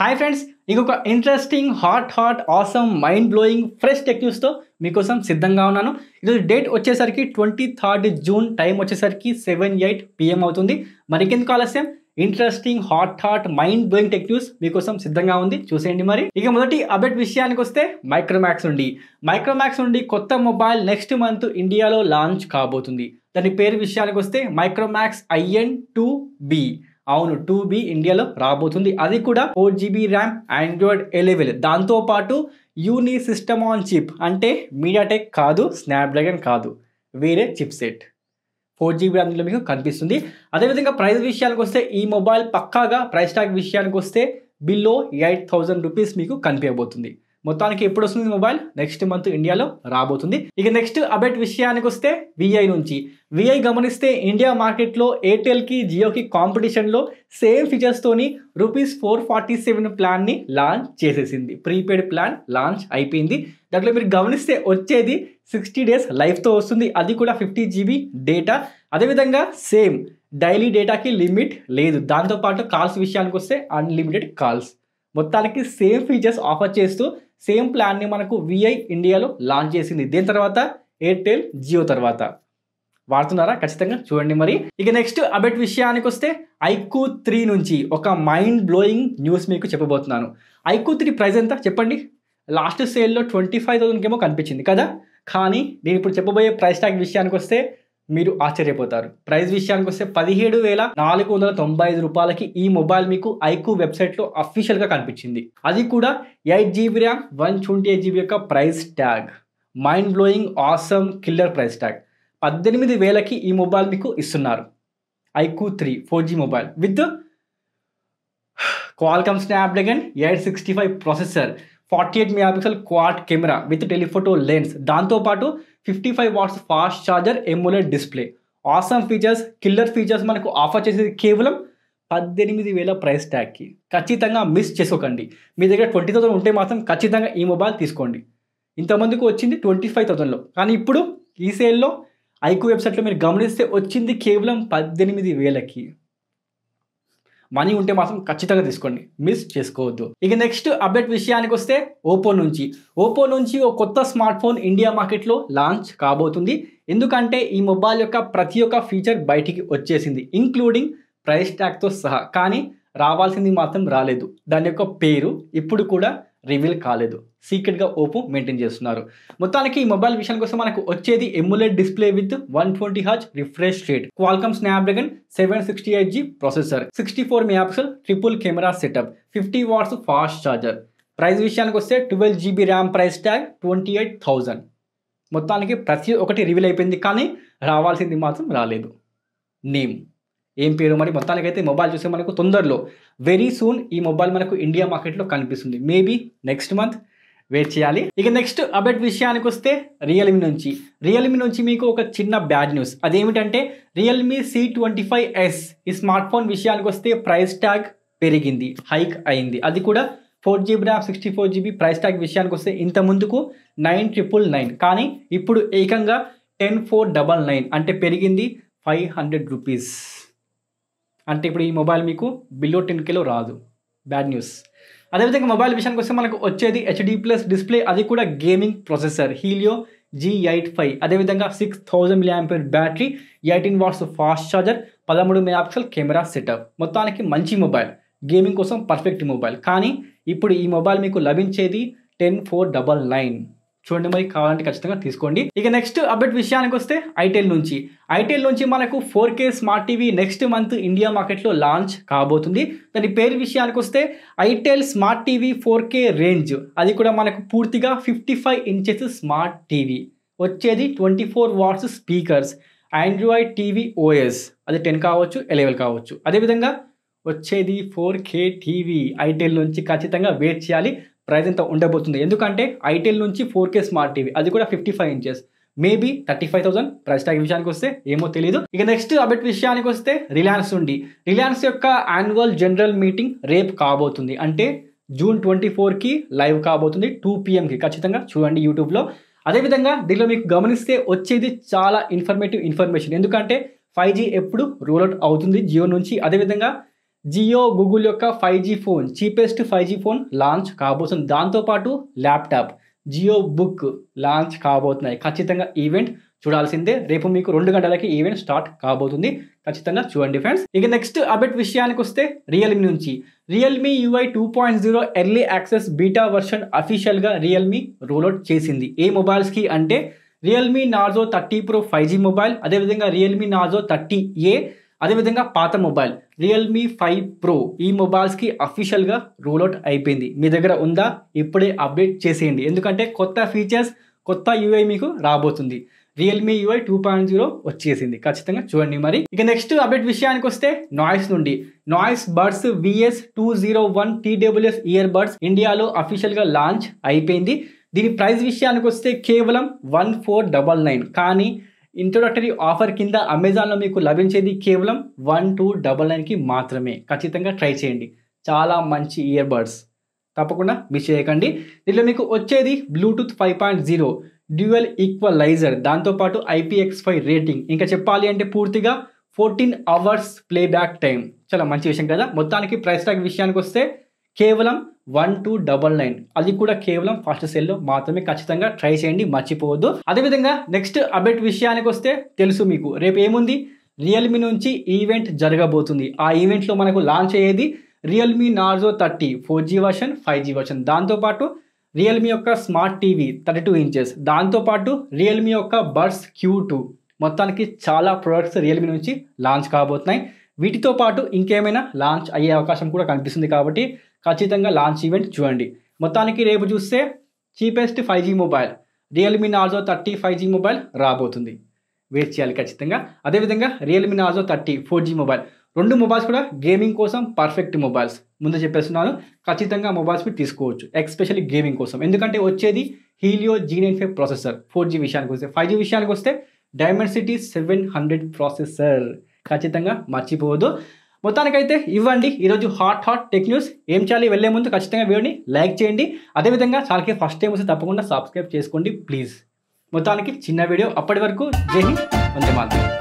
hi friends ఇంకొక interesting hot hot awesome mind blowing fresh tech న్యూస్తో మీకోసం సిద్ధంగా ఉన్నాను ఈరోజు డేట్ వచ్చేసరికి ట్వంటీ థర్డ్ జూన్ టైం వచ్చేసరికి సెవెన్ ఎయిట్ పిఎం అవుతుంది మరికెందుకు ఆలస్యం interesting hot hot mind blowing tech news మీకోసం సిద్ధంగా ఉంది చూసేయండి మరి ఇక మొదటి అప్డేట్ విషయానికి వస్తే మైక్రోమాక్స్ ఉండి మైక్రోమాక్స్ నుండి కొత్త మొబైల్ నెక్స్ట్ మంత్ ఇండియాలో లాంచ్ కాబోతుంది దాని పేరు విషయానికి వస్తే మైక్రోమాక్స్ ఐఎన్ టూ బి అవును టూ బి ఇండియాలో రాబోతుంది అది కూడా four GB RAM Android eleven దాంతోపాటు యూని సిస్టమ్ ఆన్ చిప్ అంటే మీడియాటెక్ కాదు స్నాప్డ్రాగన్ కాదు వేరే చిప్ సెట్ ఫోర్ జీబీ ర్యామ్లో మీకు కనిపిస్తుంది అదేవిధంగా ప్రైస్ విషయానికి వస్తే ఈ మొబైల్ పక్కాగా ప్రైస్ ట్యాగ్ విషయానికి వస్తే బిల్లో ఎయిట్ థౌజండ్ రూపీస్ మీకు కనిపించబోతుంది మొత్తానికి ఎప్పుడు వస్తుంది మొబైల్ నెక్స్ట్ మంత్ ఇండియాలో రాబోతుంది ఇక నెక్స్ట్ అప్డేట్ విషయానికి వస్తే విఐ నుంచి విఐ గమనిస్తే ఇండియా మార్కెట్లో ఎయిర్టెల్కి జియోకి కాంపిటీషన్లో సేమ్ ఫీచర్స్తోని రూపీస్ ఫోర్ ఫార్టీ సెవెన్ ప్లాన్ని లాంచ్ చేసేసింది ప్రీపెయిడ్ ప్లాన్ లాంచ్ అయిపోయింది దాంట్లో మీరు గమనిస్తే వచ్చేది సిక్స్టీ డేస్ లైఫ్తో వస్తుంది అది కూడా ఫిఫ్టీ జీబీ డేటా అదేవిధంగా సేమ్ డైలీ డేటాకి లిమిట్ లేదు దాంతోపాటు కాల్స్ విషయానికి వస్తే అన్లిమిటెడ్ కాల్స్ మొత్తానికి సేమ్ ఫీచర్స్ ఆఫర్ చేస్తూ సేమ్ ప్లాన్ని మనకు విఐ ఇండియాలో లాంచ్ చేసింది దీని తర్వాత ఎయిర్టెల్ జియో తర్వాత వాడుతున్నారా ఖచ్చితంగా చూడండి మరి ఇక నెక్స్ట్ అబెట్ విషయానికి వస్తే ఐకూ త్రీ నుంచి ఒక మైండ్ బ్లోయింగ్ న్యూస్ మీకు చెప్పబోతున్నాను ఐకూ త్రీ ప్రైజ్ ఎంత చెప్పండి లాస్ట్ సేల్లో ట్వంటీ ఫైవ్ థౌసండ్కి ఏమో కనిపించింది కదా కానీ నేను ఇప్పుడు చెప్పబోయే ప్రైస్ ట్యాగ్ విషయానికి వస్తే మీరు ఆశ్చర్యపోతారు ప్రైస్ విషయానికి వస్తే పదిహేడు వేల నాలుగు వందల తొంభై ఐదు రూపాయలకి ఈ మొబైల్ మీకు ఐకు వెబ్సైట్లో అఫీషియల్గా కనిపించింది అది కూడా eight GB RAM one twenty eight GB యొక్క price tag mind blowing awesome killer price tag పద్దెనిమిది వేలకి ఈ మొబైల్ మీకు ఇస్తున్నారు iQOO three four G mobile with Qualcomm Snapdragon eight sixty five processor forty eight mega pixel quad camera with telephoto lens దాంతోపాటు fifty five watts fast charger AMOLED display awesome features killer features మనకు offer చేసేది కేవలం పద్దెనిమిది వేల price ట్యాగ్కి ఖచ్చితంగా miss చేసుకోకండి మీ దగ్గర twenty thousand ఉంటే మాత్రం ఖచ్చితంగా ఈ మొబైల్ తీసుకోండి ఇంతమందికి వచ్చింది ట్వంటీ ఫైవ్ థౌసండ్లో కానీ ఇప్పుడు ఈ సేల్లో ఐకు వెబ్సైట్లో మీరు గమనిస్తే వచ్చింది కేవలం పద్దెనిమిది వేలకి మనీ ఉంటే మాత్రం ఖచ్చితంగా తీసుకోండి మిస్ చేసుకోవద్దు ఇక నెక్స్ట్ అప్డేట్ విషయానికి వస్తే ఓపో నుంచి ఓపో నుంచి ఓ కొత్త స్మార్ట్ ఫోన్ ఇండియా మార్కెట్లో లాంచ్ కాబోతుంది ఎందుకంటే ఈ మొబైల్ యొక్క ప్రతి ఒక్క ఫీచర్ బయటికి వచ్చేసింది ఇంక్లూడింగ్ ప్రైస్ ట్యాగ్తో సహా కానీ రావాల్సింది మాత్రం రాలేదు దాని యొక్క పేరు ఇప్పుడు కూడా రివీల్ కాలేదు సీక్రెట్గా ఓపో మెయింటైన్ చేస్తున్నారు మొత్తానికి ఈ మొబైల్ విషయానికి కోసం మనకు వచ్చేది AMOLED display with one twenty hertz refresh rate Qualcomm Snapdragon seven sixty eight G processor sixty four మ్యాప్సల్ triple camera setup fifty watts fast charger price విషయానికి వస్తే twelve GB RAM price tag twenty eight thousand మొత్తానికి ప్రతి ఒక్కటి reveal అయిపోయింది కానీ రావాల్సింది మాత్రం రాలేదు నేమ్ ఏం పేరు మరి మొత్తానికైతే మొబైల్ చూస్తే మనకు తొందరలో వెరీ సూన్ ఈ మొబైల్ మనకు ఇండియా మార్కెట్లో కనిపిస్తుంది మేబీ నెక్స్ట్ మంత్ వెయిట్ చేయాలి ఇక నెక్స్ట్ అప్డేట్ విషయానికి వస్తే రియల్మీ నుంచి రియల్మీ నుంచి మీకు ఒక చిన్న బ్యాడ్ న్యూస్ అదేమిటంటే Realme C twenty five S ఈ స్మార్ట్ ఫోన్ విషయానికి వస్తే ప్రైస్ ట్యాగ్ పెరిగింది హైక్ అయింది అది కూడా four GB RAM sixty four GB price tag విషయానికి వస్తే ఇంత ముందుకు నైన్ ట్రిపుల్ నైన్ కానీ ఇప్పుడు ఏకంగా టెన్ ఫోర్ డబల్ నైన్ అంటే పెరిగింది ఫైవ్ హండ్రెడ్ రూపీస్ అంటే ఇప్పుడు ఈ మొబైల్ మీకు బిలో టెన్ కిలో రాదు బ్యాడ్ న్యూస్ అదేవిధంగా మొబైల్ విషయానికి వస్తే మనకు వచ్చేది హెచ్డీ ప్లస్ డిస్ప్లే అది కూడా gaming processor Helio G eight five అదేవిధంగా six thousand milli battery eighteen watts fast charger పదమూడు మెగాపిక్సల్ కెమెరా సెటప్ మొత్తానికి మంచి మొబైల్ గేమింగ్ కోసం పర్ఫెక్ట్ మొబైల్ కానీ ఇప్పుడు ఈ మొబైల్ మీకు లభించేది టెన్ ఫోర్ డబల్ నైన్ చూడండి మరి కావాలంటే ఖచ్చితంగా తీసుకోండి ఇక నెక్స్ట్ అప్డేట్ విషయానికి వస్తే ఐటెల్ నుంచి ఐటెల్ నుంచి మనకు four K smart TV next month India మార్కెట్లో లాంచ్ కాబోతుంది దాని పేరు విషయానికి వస్తే itel smart TV four K range అది కూడా మనకు పూర్తిగా fifty five inches smart TV వచ్చేది twenty four watts speakers Android TV OS అది టెన్ కావచ్చు ఎలెవెన్ కావచ్చు అదేవిధంగా వచ్చేది ఫోర్ కే టీవీ ఐటెల్ నుంచి ఖచ్చితంగా వెయిట్ చేయాలి ప్రైస్ ఎంత ఉండబోతుంది ఎందుకంటే ఐటెల్ నుంచి ఫోర్ కే స్మార్ట్ టీవీ అది కూడా fifty five inches maybe thirty five thousand price tag విషయానికి వస్తే ఏమో తెలియదు ఇక నెక్స్ట్ అబెట్ విషయానికి వస్తే రిలయన్స్ నుండి రిలయన్స్ యొక్క యాన్యువల్ జనరల్ మీటింగ్ రేపు కాబోతుంది అంటే జూన్ ట్వంటీ ఫోర్కి లైవ్ కాబోతుంది టూ పిఎంకి ఖచ్చితంగా చూడండి యూట్యూబ్లో అదేవిధంగా దీనిలో మీకు గమనిస్తే వచ్చేది చాలా ఇన్ఫర్మేటివ్ ఇన్ఫర్మేషన్ ఎందుకంటే ఫైవ్ జీ ఎప్పుడు రోల్అవుట్ అవుతుంది జియో నుంచి అదేవిధంగా జియో గూగుల్ యొక్క five G phone cheapest five G phone launch కాబోతుంది దాంతోపాటు ల్యాప్టాప్ జియో బుక్ లాంచ్ కాబోతున్నాయి ఖచ్చితంగా ఈవెంట్ చూడాల్సిందే రేపు మీకు రెండు గంటలకి ఈవెంట్ స్టార్ట్ కాబోతుంది ఖచ్చితంగా చూడండి ఫ్రెండ్స్ ఇక నెక్స్ట్ అబెట్ విషయానికి వస్తే రియల్మీ నుంచి Realme UI two point zero early access beta version అఫీషియల్గా రియల్మీ రోల్అవుట్ చేసింది ఏ మొబైల్స్కి అంటే Realme Narzo thirty pro five G mobile అదేవిధంగా రియల్మీ నార్జో థర్టీ ఏ అదేవిధంగా పాత మొబైల్ రియల్మీ ఫైవ్ ప్రో ఈ మొబైల్స్కి అఫీషియల్గా అవుట్ అయిపోయింది మీ దగ్గర ఉందా ఇప్పుడే అప్డేట్ చేసేయండి ఎందుకంటే కొత్త ఫీచర్స్ కొత్త యూఐ మీకు రాబోతుంది Realme UI two point zero వచ్చేసింది ఖచ్చితంగా చూడండి మరి ఇక నెక్స్ట్ అప్డేట్ విషయానికి వస్తే నాయిస్ నుండి Noise Buds VS two zero one TWS ear buds ఇండియాలో అఫీషియల్గా లాంచ్ అయిపోయింది దీని ప్రైస్ విషయానికి వస్తే కేవలం వన్ ఫోర్ డబల్ నైన్ కానీ ఇంట్రొడక్టరీ ఆఫర్ కింద అమెజాన్లో మీకు లభించేది కేవలం వన్ టూ డబల్ నైన్కి మాత్రమే ఖచ్చితంగా ట్రై చేయండి చాలా మంచి ఇయర్బడ్స్ తప్పకుండా మిస్ చేయకండి దీనిలో మీకు వచ్చేది Bluetooth five point zero dual equalizer దాంతోపాటు ఐపీఎక్స్ ఫైవ్ రేటింగ్ ఇంకా చెప్పాలి అంటే పూర్తిగా ఫోర్టీన్ అవర్స్ ప్లేబ్యాక్ టైం చాలా మంచి విషయం కదా మొత్తానికి ప్రైస్ ట్యాగ్ విషయానికి వస్తే కేవలం వన్ టూ డబల్ నైన్ అది కూడా కేవలం ఫస్ట్ సెల్లో మాత్రమే ఖచ్చితంగా ట్రై చేయండి మర్చిపోవద్దు అదేవిధంగా నెక్స్ట్ అప్డేట్ విషయానికి వస్తే తెలుసు మీకు రేపు ఏముంది రియల్మీ నుంచి ఈవెంట్ జరగబోతుంది ఆ ఈవెంట్లో మనకు లాంచ్ అయ్యేది Realme Narzo thirty four G version five G version దాంతోపాటు రియల్మీ యొక్క smart TV thirty two inches దాంతోపాటు రియల్మీ యొక్క బర్డ్స్ క్యూ టూ మొత్తానికి చాలా ప్రొడక్ట్స్ రియల్మీ నుంచి లాంచ్ కాబోతున్నాయి వీటితో పాటు ఇంకేమైనా లాంచ్ అయ్యే అవకాశం కూడా కనిపిస్తుంది కాబట్టి ఖచ్చితంగా లాంచ్ ఈవెంట్ చూడండి మొత్తానికి రేపు చూస్తే cheapest five G mobile Realme Narzo thirty five G mobile రాబోతుంది వేస్ట్ చేయాలి ఖచ్చితంగా అదేవిధంగా Realme Narzo thirty four G mobile రెండు మొబైల్స్ కూడా గేమింగ్ కోసం పర్ఫెక్ట్ మొబైల్స్ ముందు చెప్పేస్తున్నాను ఖచ్చితంగా మొబైల్స్ మీరు తీసుకోవచ్చు ఎక్స్పెషల్లీ గేమింగ్ కోసం ఎందుకంటే వచ్చేది Helio G nine five processor four G విషయానికి వస్తే ఫైవ్ జీ విషయానికి వస్తే సిటీ సెవెన్ హండ్రెడ్ ప్రాసెసర్ ఖచ్చితంగా మర్చిపోవద్దు మొత్తానికైతే ఇవ్వండి ఈరోజు హాట్ హాట్ టెక్ న్యూస్ ఏం చేయాలి వెళ్ళే ముందు ఖచ్చితంగా వీడియోని లైక్ చేయండి అదేవిధంగా చాలాకి ఫస్ట్ టైం వస్తే తప్పకుండా సబ్స్క్రైబ్ చేసుకోండి ప్లీజ్ మొత్తానికి చిన్న వీడియో అప్పటి వరకు జై హింద్ వందే మాత్రం